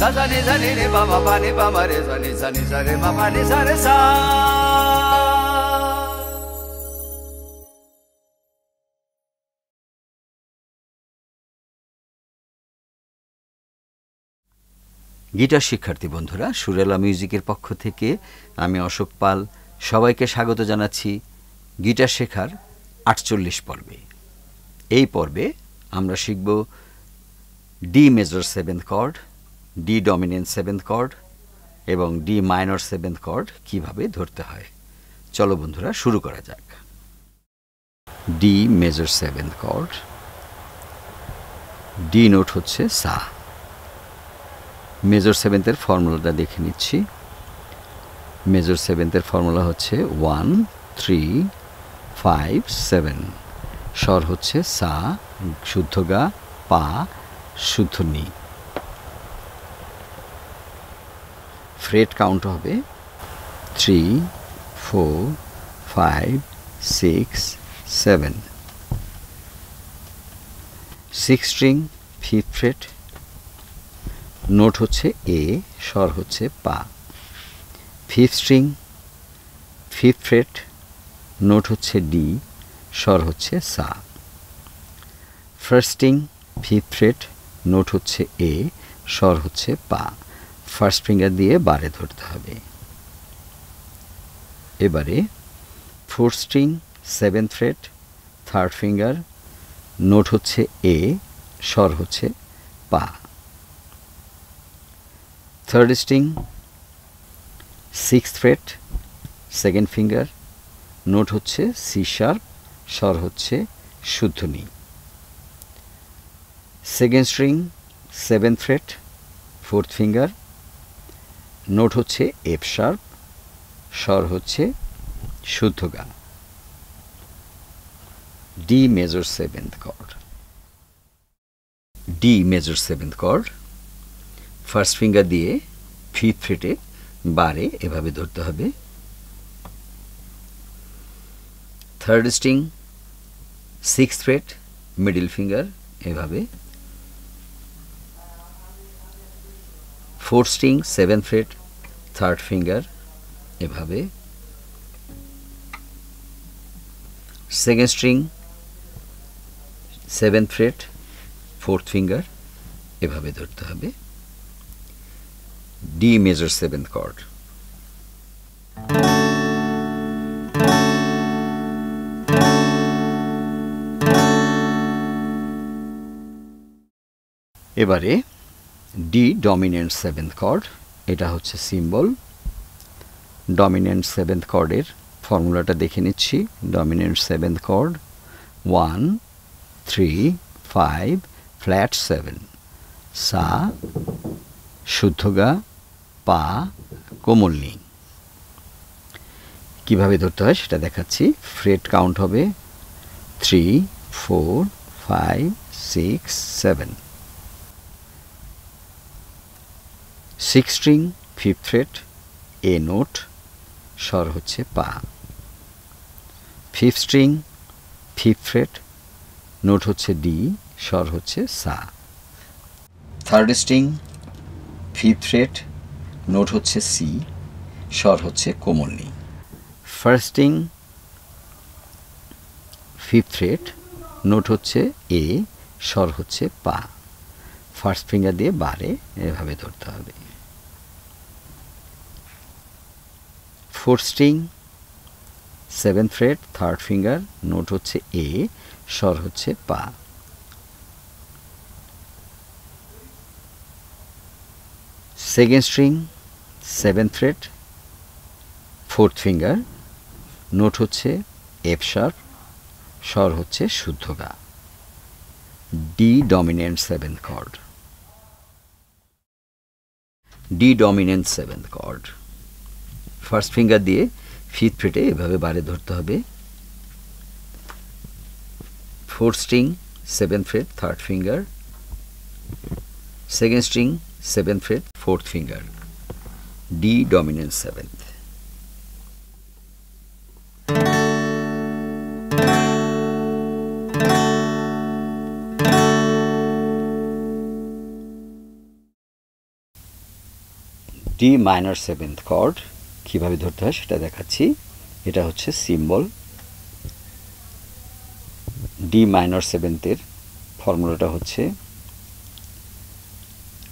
ni re ni sa guitar শিক্ষার্থী বন্ধুরা সুরেলা মিউজিকের পক্ষ থেকে আমি অশোক পাল সবাইকে স্বাগত জানাচ্ছি গিটার শেখার আটচল্লিশ পর্বে এই পর্বে আমরা শিখব D major seventh chord D dominant seventh chord এবং ডি মাইনর সেভেন্থ কর্ড কিভাবে ধরতে হয় চলো বন্ধুরা শুরু করা যাক D major seventh chord D note হচ্ছে সা মেজর সেভেন্থের ফর্মুলাটা দেখে নিচ্ছি মেজর সেভেন্থের ফর্মুলা হচ্ছে ওয়ান থ্রি ফাইভ সেভেন স্বর হচ্ছে সা শুদ্ধ গা পা শুদ্ধ নি ফ্রেট কাউন্ট হবে three four five six seven six string fifth fret note হচ্ছে এ স্বর হচ্ছে পা fifth string fifth fret note হচ্ছে ডি স্বর হচ্ছে সা ফার্স্টিং ফিফ ফ্রেট নোট হচ্ছে এ স্বর হচ্ছে পা ফার্স্ট ফিঙ্গার দিয়ে বারে ধরতে হবে এবারে fourth string seventh fret third finger note হচ্ছে এ স্বর হচ্ছে পা third string six fret second finger note হচ্ছে সি শার্প স্বর হচ্ছে শুদ্ধনি second string seventh fret fourth finger note হচ্ছে এফ শার্প স্বর হচ্ছে শুদ্ধ গান D major seventh chord D major seventh chord first finger দিয়ে ফিফ ফ্রেটে বারে এভাবে ধরতে হবে third string six fret middle finger এভাবে four string seven fret third finger এভাবে second string seven fret fourth finger এভাবে ধরতে হবে ডি মেজর সেভেন কর্ড এবারে ডি ডমিনেন্ট সেভেন্থ কর্ড এটা হচ্ছে সিম্বল ডমিনেন্ট সেভেন্থ কর্ডের ফর্মুলাটা দেখে নিচ্ছি dominant seventh chord one three five flat seven সা শুদ্ধ গা পা কোমলনি কীভাবে ধরতে হয় সেটা দেখাচ্ছি ফ্রেট কাউন্ট হবে three four five six seven six string fifth fret A note স্বর হচ্ছে পা fifth string fifth fret note হচ্ছে ডি স্বর হচ্ছে সা third string fifth fret note হচ্ছে সি স্বর হচ্ছে কোমলনি first string fifth fret note হচ্ছে এ স্বর হচ্ছে পা ফার্স্ট ফিঙ্গার দিয়ে বারে এভাবে ধরতে হবে four string seven fret third finger note হচ্ছে এ স্বর হচ্ছে পা second string seven fret fourth finger note হচ্ছে এফ শার্প স্বর হচ্ছে শুদ্ধ গা D dominant seventh chord D dominant seventh chord first finger দিয়ে ফিত ফেটে এভাবে বারে ধরতে হবে four string seven fret third finger second string seven fret fourth finger D dominant seventh D minor 7th chord কিভাবে ধরতে হয় সেটা দেখাচ্ছি এটা হচ্ছে সিম্বল ডি মাইনর সেভেন্থের ফর্মুলাটা হচ্ছে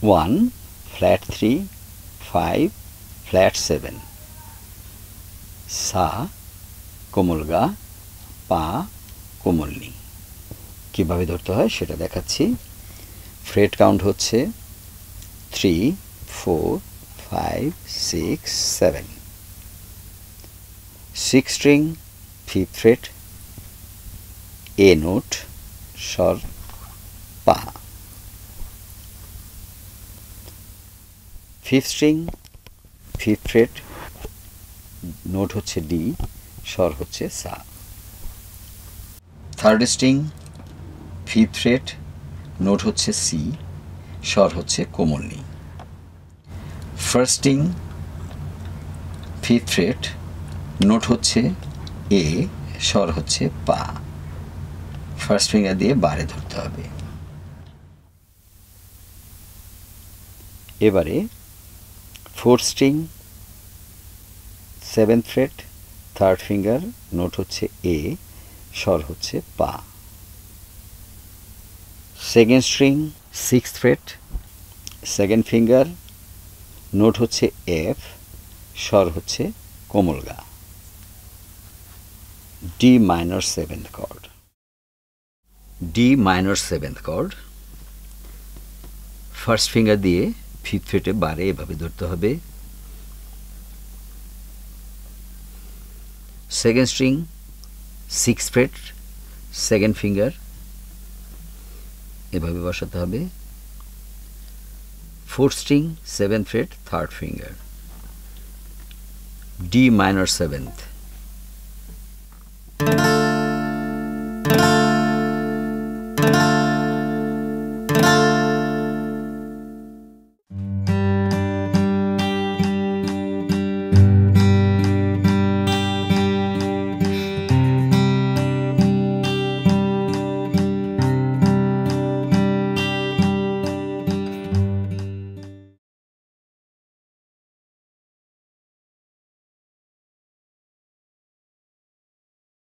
one flat three five flat seven সা কোমলগা পা কোমলনি কিভাবে ধরতে হয় সেটা দেখাচ্ছি ফ্রেড কাউন্ট হচ্ছে three four five six seven six string fifth fret A note স্বর পা fifth string fifth fret note হচ্ছে ডি স্বর হচ্ছে সা third string fifth fret note হচ্ছে সি স্বর হচ্ছে কোমলনি first string fifth fret note হচ্ছে এ স্বর হচ্ছে পা ফার্স্ট ফিঙ্গার দিয়ে বারে ধরতে হবে এবারে four string seventh fret third finger note হচ্ছে এ স্বর হচ্ছে পা second string six fret second finger note হচ্ছে এফ স্বর হচ্ছে কোমলগা D minor seventh chord. D minor seventh chord. First finger দিয়ে ফিফ ফেটে বারে এভাবে ধরতে হবে সেকেন্ড স্ট্রিং সিক্স ফেট সেকেন্ড ফিঙ্গার এভাবে বসাতে হবে fourth string seven fate third finger D minor seventh Thank you.